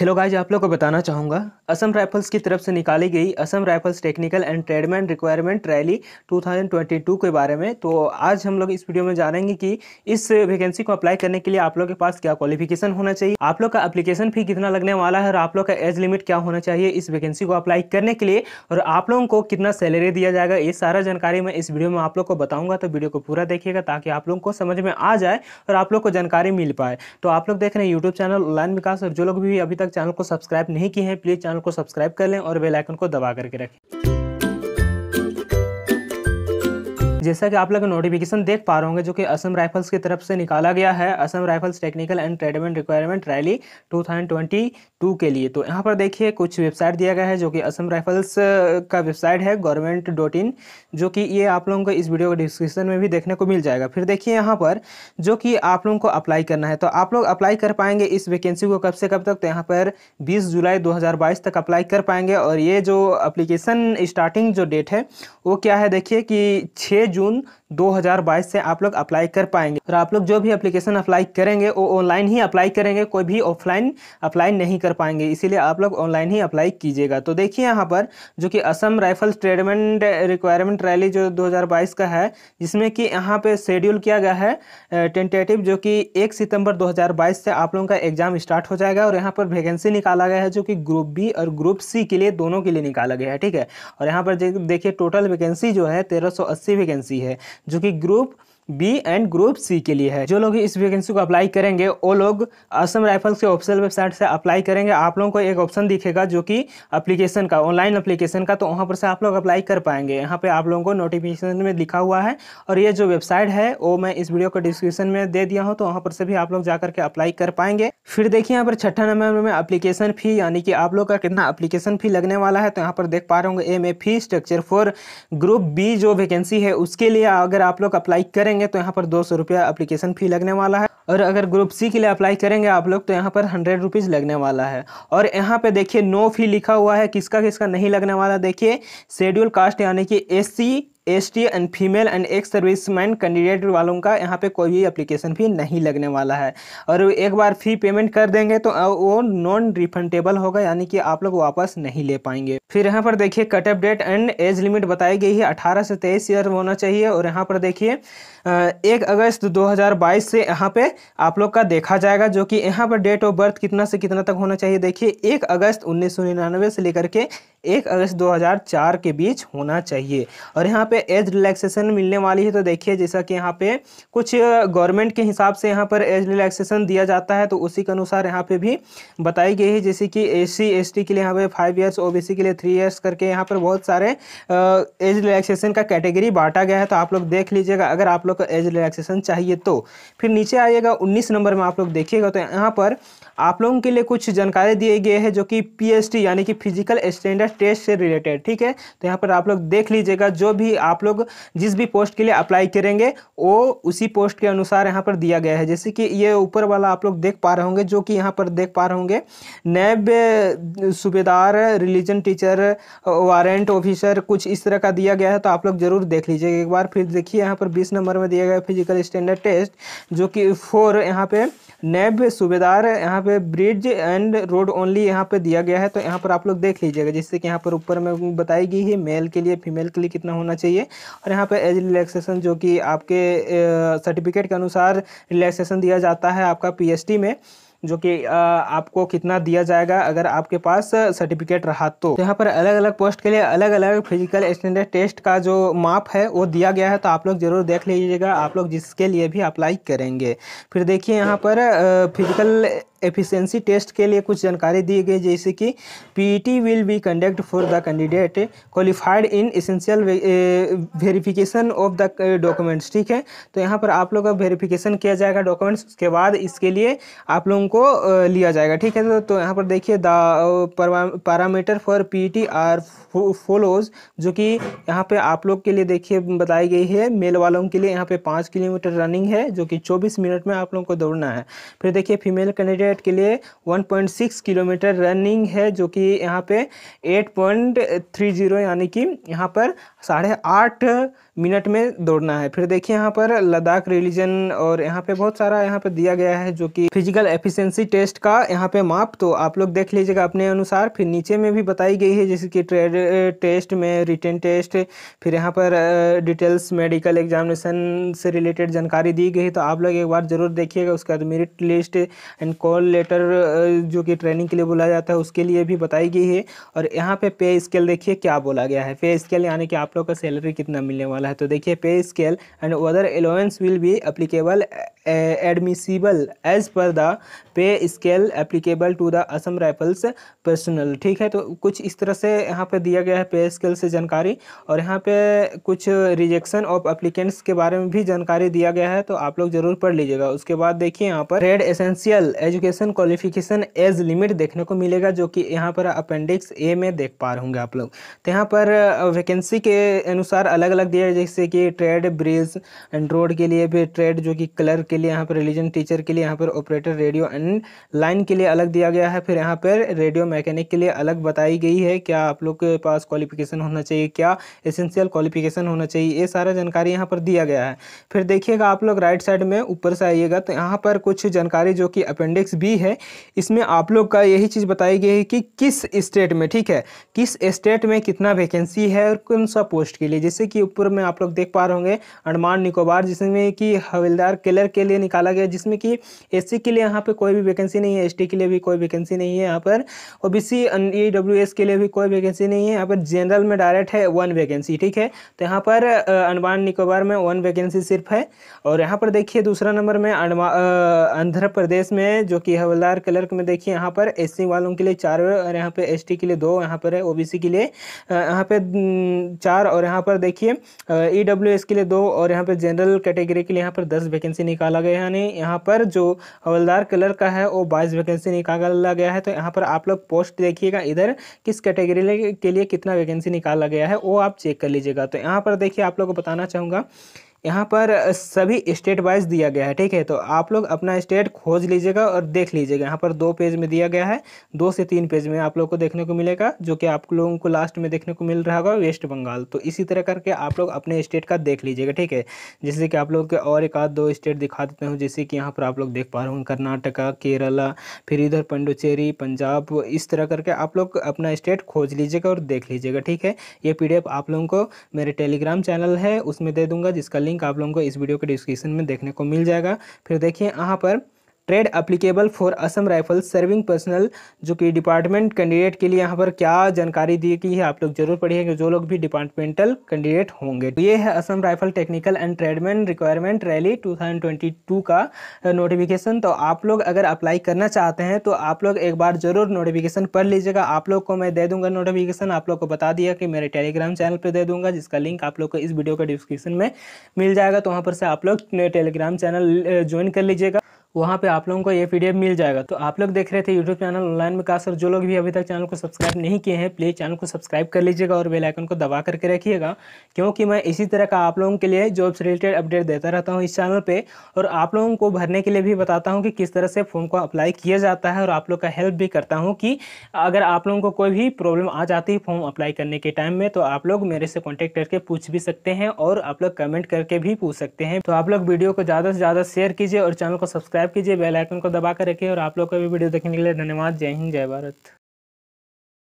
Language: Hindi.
हेलो गाइज आप लोग को बताना चाहूँगा असम राइफल्स की तरफ से निकाली गई Assam rifles technical and tradesman requirement rally 2022 के बारे में तो आज हम लोग इस वीडियो में जानेंगे कि इस वैकेंसी को अप्लाई करने के लिए आप लोग के पास क्या क्वालिफिकेशन होना चाहिए आप लोग का अप्लीकेशन फी कितना लगने वाला है और आप लोग का एज लिमिट क्या होना चाहिए इस वैकेंसी को अप्लाई करने के लिए और आप लोगों को कितना सैलरी दिया जाएगा ये सारा जानकारी मैं इस वीडियो में आप लोग को बताऊँगा तो वीडियो को पूरा देखिएगा ताकि आप लोगों को समझ में आ जाए और आप लोग को जानकारी मिल पाए तो आप लोग देख रहे हैं यूट्यूब चैनल ऑनलाइन विकास और जो लोग भी अभी तक चैनल को सब्सक्राइब नहीं किए हैं प्लीज़ चैनल को सब्सक्राइब कर लें और बेलाइकन को दबा करके रखें जैसा कि आप लोग नोटिफिकेशन देख पा रहे होंगे जो कि असम राइफल्स की तरफ से निकाला गया है Assam rifles technical and tradesman requirement rally 2022 के लिए तो यहाँ पर देखिए कुछ वेबसाइट दिया गया है जो कि असम राइफल्स का वेबसाइट है गवर्नमेंट डॉट इन जो कि ये आप लोगों को इस वीडियो के डिस्क्रिप्शन में भी देखने को मिल जाएगा फिर देखिए यहाँ पर जो कि आप लोगों को अप्लाई करना है तो आप लोग अप्लाई कर पाएंगे इस वैकेंसी को कब से कब तक तो यहाँ पर बीस जुलाई दो तक अप्लाई कर पाएंगे और ये जो अप्लीकेशन स्टार्टिंग जो डेट है वो क्या है देखिए कि छः जून 2022 से आप लोग अप्लाई कर पाएंगे और आप लोग जो भी अप्लीकेशन अप्लाई करेंगे वो ऑनलाइन ही अप्लाई करेंगे कोई भी ऑफलाइन अप्लाई नहीं कर पाएंगे इसीलिए आप लोग ऑनलाइन ही अप्लाई कीजिएगा तो देखिए यहाँ पर जो कि Assam rifles tradesman requirement rally जो दो का है जिसमें कि यहाँ पर शेड्यूल किया गया है टेंटेटिव जो कि एक सितम्बर दो से आप लोगों का एग्जाम स्टार्ट हो जाएगा और यहाँ पर वैकेंसी निकाला गया है जो कि ग्रुप बी और ग्रुप सी के लिए दोनों के लिए निकाला गया है ठीक है और यहाँ पर देखिए टोटल वैकेंसी जो है तेरह सौ अस्सी फ्रीक्वेंसी है जो कि group B and group C के लिए है जो लोग इस वैकेंसी को अप्लाई करेंगे वो लोग असम राइफल्स के ऑफिशियल वेबसाइट से अप्लाई करेंगे आप लोगों को एक ऑप्शन दिखेगा जो कि अप्लीकेशन का ऑनलाइन अप्लीकेशन का तो वहाँ पर से आप लोग अप्लाई कर पाएंगे यहाँ पे आप लोगों को नोटिफिकेशन में लिखा हुआ है और ये जो वेबसाइट है वो मैं इस वीडियो को डिस्क्रिप्शन में दे दिया हूँ तो वहाँ पर से भी आप लोग जा करके अप्लाई कर पाएंगे फिर देखिए यहाँ पर छठा नंबर में अप्लीकेशन फ़ी यानी कि आप लोग का कितना अप्लीकेशन फ़ी लगने वाला है तो यहाँ पर देख पा रहे होंगे एम ए fee structure for group B जो वैकेंसी है उसके लिए अगर आप लोग अप्लाई करें करेंगे तो यहाँ पर दो सौ रुपया अप्लीकेशन फ़ी लगने वाला है और अगर ग्रुप सी के लिए अप्लाई करेंगे आप लोग तो यहाँ पर हंड्रेड रुपीज़ लगने वाला है और यहाँ पे देखिए नो फी लिखा हुआ है किसका किसका नहीं लगने वाला देखिए शेड्यूल कास्ट यानी कि S C S T and female and ex serviceman candidate वालों का यहाँ पे कोई भी अप्लीकेशन फी नहीं लगने वाला है और एक बार फी पेमेंट कर देंगे तो वो नॉन रिफंडेबल होगा यानी कि आप लोग वापस नहीं ले पाएंगे फिर यहाँ पर देखिए cut off date and age limit बताई गई है अठारह से तेईस ईयर होना चाहिए और यहाँ पर देखिए एक अगस्त दो से यहाँ पर आप लोग का देखा जाएगा जो कि यहाँ पर डेट ऑफ बर्थ कितना से कितना तक होना चाहिए देखिए एक अगस्त उन्नीस से लेकर के एक अगस्त दो के बीच होना चाहिए और यहाँ पे एज रिलैक्सेशन मिलने वाली है तो देखिए जैसा कि यहाँ पे कुछ गवर्नमेंट के हिसाब से यहाँ पर एज रिलैक्सेशन दिया जाता है तो उसी के अनुसार यहाँ पे भी बताई गई है जैसे कि एस सी के लिए यहाँ पे फाइव ईयर्स ओ के लिए थ्री ईयर्स करके यहाँ पर बहुत सारे एज रिलैक्सेशन का कैटेगरी बांटा गया है तो आप लोग देख लीजिएगा अगर आप लोग को एज रिलैक्सेशन चाहिए तो फिर नीचे आइएगा उन्नीस नंबर में आप लोग देखिएगा तो यहाँ पर आप लोगों के लिए कुछ जानकारी दिए गए हैं जो कि पी यानी कि फिजिकल स्टैंडर्ड टेस्ट से रिलेटेड ठीक है तो यहाँ पर आप लोग देख लीजिएगा जो भी आप लोग जिस भी पोस्ट के लिए अप्लाई करेंगे वो उसी पोस्ट के अनुसार यहाँ पर दिया गया है जैसे कि ये ऊपर वाला आप लोग देख पा रहे होंगे जो कि यहाँ पर देख पा रहे होंगे नैब सूबेदार रिलीजन टीचर वारंट ऑफिसर कुछ इस तरह का दिया गया है तो आप लोग ज़रूर देख लीजिएगा एक बार फिर देखिए यहाँ पर बीस नंबर में दिया गया फिजिकल स्टैंडर्ड टेस्ट जो कि फोर यहाँ पे नैब सूबेदार यहाँ पे ब्रिज एंड रोड ओनली यहाँ पे दिया गया है तो यहाँ पर आप लोग देख लीजिएगा जिससे कि यहाँ पर ऊपर में बताई गई है मेल के लिए फीमेल के लिए कितना होना चाहिए चाहिए और यहाँ पर एज रिलैक्सेशन जो कि आपके सर्टिफिकेट के अनुसार रिलैक्सेशन दिया जाता है आपका पी में जो कि आपको कितना दिया जाएगा अगर आपके पास सर्टिफिकेट रहा तो।, तो यहाँ पर अलग अलग पोस्ट के लिए अलग अलग फिजिकल स्टैंडर्ड टेस्ट का जो माप है वो दिया गया है तो आप लोग ज़रूर देख लीजिएगा आप लोग जिसके लिए भी अप्लाई करेंगे फिर देखिए यहाँ पर फिजिकल एफिशिएंसी टेस्ट के लिए कुछ जानकारी दी गई जैसे कि PT will be conduct for the candidate qualified in essential verification of the documents ठीक है तो यहाँ पर आप लोगों का वेरिफिकेशन किया जाएगा डॉक्यूमेंट्स उसके बाद इसके लिए आप लोगों को लिया जाएगा ठीक है तो, यहाँ पर देखिए the parameter for P T R follows जो कि यहाँ पे आप लोग के लिए देखिए बताई गई है मेल वालों के लिए यहाँ पे पाँच किलोमीटर रनिंग है जो कि चौबीस मिनट में आप लोगों को दौड़ना है फिर देखिए फीमेल कैंडिडेट के लिए one point six kilometre running है जो कि यहाँ पे एट पॉइंट थ्री जीरो यानी कि यहाँ पर साढ़े आठ मिनट में दौड़ना है फिर देखिए यहाँ पर लद्दाख रिलीजन और यहाँ पे बहुत सारा यहाँ पे दिया गया है जो कि फिजिकल एफिशिएंसी टेस्ट का यहाँ पे माप तो आप लोग देख लीजिएगा अपने अनुसार फिर नीचे में भी बताई गई है जैसे कि ट्रेड टेस्ट में रिटर्न टेस्ट फिर यहाँ पर डिटेल्स मेडिकल एग्जामिनेशन से रिलेटेड जानकारी दी गई तो आप लोग एक बार ज़रूर देखिएगा उसके बाद merit list and call letter जो कि ट्रेनिंग के लिए बोला जाता है उसके लिए भी बताई गई है और यहाँ पे पे स्केल देखिए क्या बोला गया है पे स्केल यानी कि आप लोग का सैलरी कितना मिलने वाला वाला है तो देखिए pay scale and other allowance will be applicable admissible as per the pay scale applicable to the Assam Rifles personnel ठीक है तो कुछ इस तरह से यहाँ पे दिया गया है पे स्केल से जानकारी और यहाँ पे कुछ रिजेक्शन ऑफ अप्लीकेंट्स के बारे में भी जानकारी दिया गया है तो आप लोग जरूर पढ़ लीजिएगा उसके बाद देखिए यहाँ पर रेड essential education qualification age limit देखने को मिलेगा जो कि यहाँ पर अपेंडिक्स ए में देख पा रहे होंगे आप लोग तो यहाँ पर वैकेंसी eh, के अनुसार अलग अलग दिया है जैसे कि ट्रेड ब्रिज एंड के लिए भी ट्रेड जो कि कलर के लिए यहाँ पर रिलीजन टीचर के लिए यहाँ पर ऑपरेटर रेडियो एंड लाइन के लिए अलग दिया गया है फिर यहाँ पर रेडियो मैकेनिक के लिए अलग बताई गई है क्या आप लोग के पास क्वालिफिकेशन होना चाहिए क्या एसेंशियल क्वालिफिकेशन होना चाहिए ये सारा जानकारी यहाँ पर दिया गया है फिर देखिएगा आप लोग राइट साइड में ऊपर से आइएगा तो यहाँ पर कुछ जानकारी जो कि अपेंडिक्स भी है इसमें आप लोग का यही चीज़ बताई गई है कि किस स्टेट में ठीक है किस स्टेट में कितना वैकेंसी है और कौन सा पोस्ट के लिए जैसे कि ऊपर में में आप लोग देख पा रहे होंगे अंडमान निकोबार जिसमें कि हवलदार किलर के लिए निकाला गया जिसमें कि एस के लिए यहाँ पर कोई भी वैकेंसी नहीं है एस के लिए भी कोई वैकेंसी नहीं है यहाँ पर ओ बी सी के लिए भी कोई वैकेंसी नहीं है यहाँ पर जनरल में डायरेक्ट है वन वैकेंसी ठीक है तो यहाँ पर अंडमान निकोबार में वन वैकेंसी सिर्फ है और यहाँ पर देखिए दूसरा नंबर में आंध्र प्रदेश में जो कि हवलदार क्लर्क में देखिए यहाँ पर एस वालों के लिए चार और यहाँ पे एस के लिए दो यहाँ पर है ओ के लिए यहाँ पे चार और यहाँ पर देखिए ई डब्ल्यू एस के लिए दो और यहाँ पर जनरल कैटेगरी के लिए यहाँ पर दस वैकेंसी निकाला गया है यानी यहाँ पर जो हवलदार कलर का है वो बाईस वैकेंसी निकाला गया है तो यहाँ पर आप लोग पोस्ट देखिएगा इधर किस कैटेगरी के लिए कितना वैकेंसी निकाला गया है वो आप चेक कर लीजिएगा तो यहाँ पर देखिए आप लोग को बताना चाहूँगा यहाँ पर सभी स्टेट वाइज दिया गया है ठीक है तो आप लोग अपना स्टेट खोज लीजिएगा और देख लीजिएगा यहाँ पर दो पेज में दिया गया है दो से तीन पेज में आप लोग को देखने को मिलेगा जो कि आप लोगों को लास्ट में देखने को मिल रहा होगा वेस्ट बंगाल तो इसी तरह करके आप लोग अपने स्टेट का देख लीजिएगा ठीक है जैसे कि आप लोग के और एक आध दो स्टेट दिखा देते हूँ जैसे कि यहाँ पर आप लोग देख पा रहे हो कर्नाटका केरला फिर इधर पंडुचेरी पंजाब इस तरह करके आप लोग अपना स्टेट खोज लीजिएगा और देख लीजिएगा ठीक है ये पी आप लोगों को मेरे टेलीग्राम चैनल है उसमें दे दूँगा जिसका लिंक लिंक आप लोगों को इस वीडियो के डिस्क्रिप्शन में देखने को मिल जाएगा फिर देखिए यहाँ पर trade applicable for Assam Rifles serving personnel जो कि डिपार्टमेंट कैंडिडेट के लिए यहाँ पर क्या जानकारी दी गई है आप लोग जरूर पढ़िएगा जो लोग भी डिपार्टमेंटल कैंडिडेट होंगे तो ये है Assam Rifle technical and tradesman requirement rally 2022 का नोटिफिकेशन तो आप लोग अगर अप्लाई करना चाहते हैं तो आप लोग एक बार जरूर नोटिफिकेशन पढ़ लीजिएगा आप लोग को मैं दे दूंगा नोटिफिकेशन आप लोग को बता दिया कि मेरे टेलीग्राम चैनल पर दे दूंगा जिसका लिंक आप लोग को इस वीडियो के डिस्क्रिप्शन में मिल जाएगा तो वहाँ पर से आप लोग टेलीग्राम चैनल ज्वाइन कर लीजिएगा वहाँ पे आप लोगों को ये पी मिल जाएगा तो आप लोग देख रहे थे यूट्यूब चैनल ऑनलाइन में और जो लोग भी अभी तक चैनल को सब्सक्राइब नहीं किए हैं प्लीज़ चैनल को सब्सक्राइब कर लीजिएगा और बेलाइकन को दबा करके रखिएगा क्योंकि मैं इसी तरह का आप लोगों के लिए जॉब से रिलेटेड अपडेट देता रहता हूँ इस चैनल पर और आप लोगों को भरने के लिए भी बताता हूँ कि किस तरह से फॉर्म को अप्लाई किया जाता है और आप लोग का हेल्प भी करता हूँ कि अगर आप लोगों को कोई भी प्रॉब्लम आ जाती है फॉर्म अप्लाई करने के टाइम में तो आप लोग मेरे से कॉन्टैक्ट करके पूछ भी सकते हैं और आप लोग कमेंट करके भी पूछ सकते हैं तो आप लोग वीडियो को ज़्यादा से ज़्यादा शेयर कीजिए और चैनल को सब्सक्राइब सब्सक्राइब कीजिए बेल आइकन को दबा कर रखिए और आप लोग का भी वीडियो देखने के लिए धन्यवाद जय हिंद जय भारत